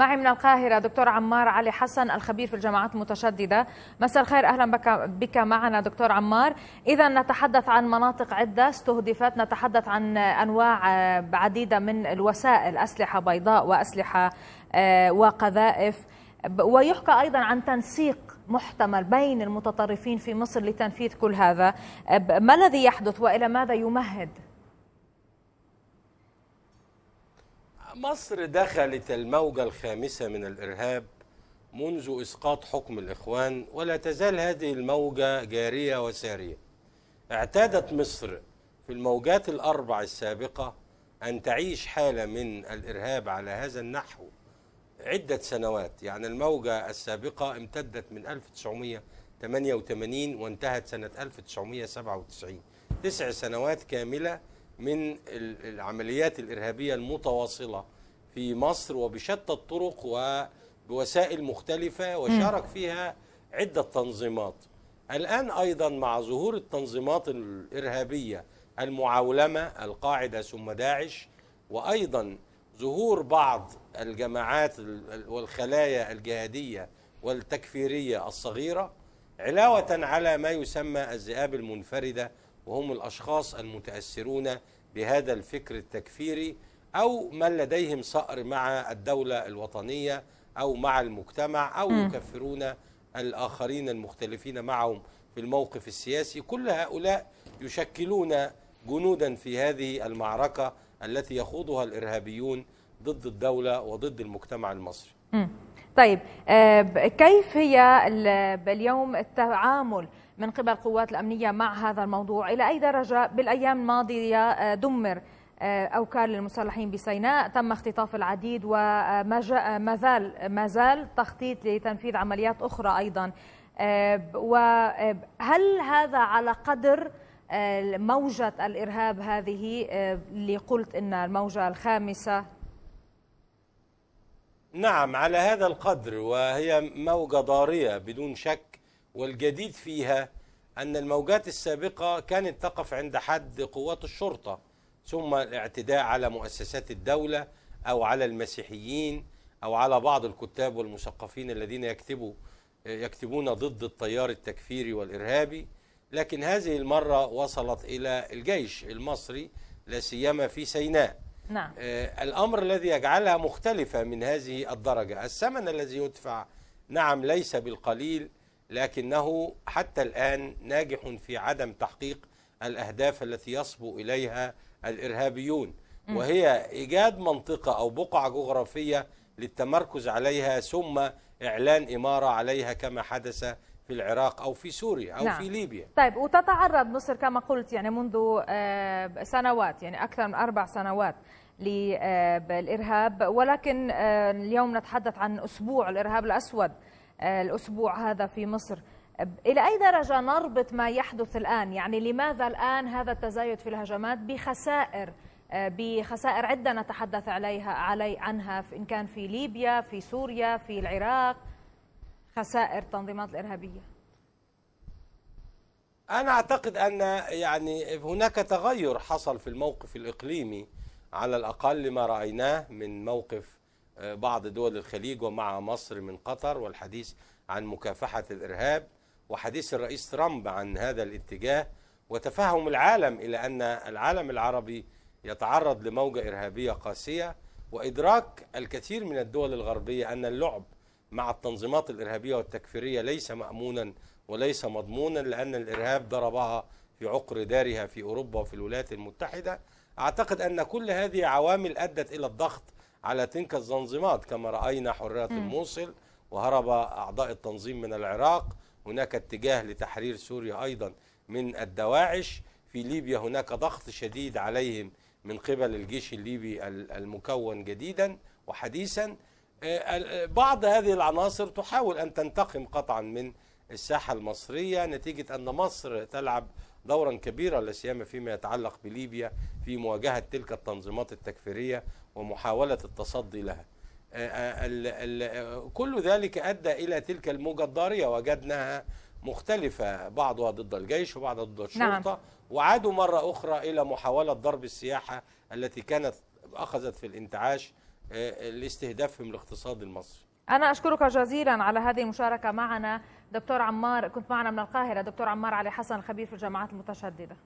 معي من القاهرة دكتور عمار علي حسن الخبير في الجماعات المتشددة مساء الخير أهلا بك, بك معنا دكتور عمار إذا نتحدث عن مناطق عدة استهدفت نتحدث عن أنواع آه، عديدة من الوسائل أسلحة بيضاء وأسلحة آه، وقذائف ويحكى أيضا عن تنسيق محتمل بين المتطرفين في مصر لتنفيذ كل هذا آه، ما الذي يحدث وإلى ماذا يمهد؟ مصر دخلت الموجة الخامسة من الإرهاب منذ إسقاط حكم الإخوان ولا تزال هذه الموجة جارية وسارية اعتادت مصر في الموجات الأربع السابقة أن تعيش حالة من الإرهاب على هذا النحو عدة سنوات يعني الموجة السابقة امتدت من 1988 وانتهت سنة 1997 تسع سنوات كاملة من العمليات الإرهابية المتواصلة في مصر وبشتى الطرق وبوسائل مختلفة وشارك فيها عدة تنظيمات الآن أيضا مع ظهور التنظيمات الإرهابية المعولمة القاعدة ثم داعش وأيضا ظهور بعض الجماعات والخلايا الجهادية والتكفيرية الصغيرة علاوة على ما يسمى الذئاب المنفردة وهم الأشخاص المتأثرون بهذا الفكر التكفيري أو من لديهم صقر مع الدولة الوطنية أو مع المجتمع أو يكفرون الآخرين المختلفين معهم في الموقف السياسي كل هؤلاء يشكلون جنودا في هذه المعركة التي يخوضها الإرهابيون ضد الدولة وضد المجتمع المصري طيب آه، كيف هي اليوم التعامل من قبل القوات الأمنية مع هذا الموضوع إلى أي درجة بالأيام الماضية آه، دمر آه، أوكال للمسلحين بسيناء تم اختطاف العديد وما آه، ما زال ما زال تخطيط لتنفيذ عمليات أخرى أيضا وهل هذا على قدر موجة الإرهاب هذه اللي قلت إن الموجة الخامسة نعم على هذا القدر وهي موجة ضارية بدون شك والجديد فيها أن الموجات السابقة كانت تقف عند حد قوات الشرطة ثم الاعتداء على مؤسسات الدولة أو على المسيحيين أو على بعض الكتاب والمثقفين الذين يكتبوا يكتبون ضد التيار التكفيري والإرهابي لكن هذه المرة وصلت إلى الجيش المصري لا سيما في سيناء نعم. آه، الأمر الذي يجعلها مختلفة من هذه الدرجة الثمن الذي يدفع نعم ليس بالقليل لكنه حتى الآن ناجح في عدم تحقيق الأهداف التي يصبو إليها الإرهابيون وهي إيجاد منطقة أو بقعة جغرافية للتمركز عليها ثم إعلان إمارة عليها كما حدث في العراق أو في سوريا أو نعم. في ليبيا طيب وتتعرض مصر كما قلت يعني منذ آه، سنوات يعني أكثر من أربع سنوات للإرهاب آه، ولكن آه، اليوم نتحدث عن أسبوع الإرهاب الأسود الأسبوع هذا في مصر إلى أي درجة نربط ما يحدث الآن يعني لماذا الآن هذا التزايد في الهجمات بخسائر آه، بخسائر عدة نتحدث عليها علي عنها إن كان في ليبيا في سوريا في العراق خسائر التنظيمات الإرهابية أنا أعتقد أن يعني هناك تغير حصل في الموقف الإقليمي على الأقل ما رأيناه من موقف بعض دول الخليج ومع مصر من قطر والحديث عن مكافحة الإرهاب وحديث الرئيس ترامب عن هذا الاتجاه وتفهم العالم إلى أن العالم العربي يتعرض لموجة إرهابية قاسية وإدراك الكثير من الدول الغربية أن اللعب مع التنظيمات الإرهابية والتكفيرية ليس مأمونا وليس مضمونا لأن الإرهاب ضربها في عقر دارها في أوروبا وفي الولايات المتحدة أعتقد أن كل هذه عوامل أدت إلى الضغط على تلك التنظيمات كما رأينا حرية الموصل وهرب أعضاء التنظيم من العراق هناك اتجاه لتحرير سوريا أيضا من الدواعش في ليبيا هناك ضغط شديد عليهم من قبل الجيش الليبي المكون جديدا وحديثا آه، آه، بعض هذه العناصر تحاول أن تنتقم قطعا من الساحة المصرية نتيجة أن مصر تلعب دورا كبيرا لا سيما فيما يتعلق بليبيا في مواجهه تلك التنظيمات التكفيريه ومحاوله التصدي لها. آه، آه، آه، كل ذلك ادى الى تلك الموجه الضاريه وجدناها مختلفه بعضها ضد الجيش وبعضها ضد الشرطه نعم. وعادوا مره اخرى الى محاوله ضرب السياحه التي كانت اخذت في الانتعاش لاستهدافهم الاقتصادي المصري. أنا أشكرك جزيلا على هذه المشاركة معنا دكتور عمار كنت معنا من القاهرة دكتور عمار علي حسن خبير في الجامعات المتشددة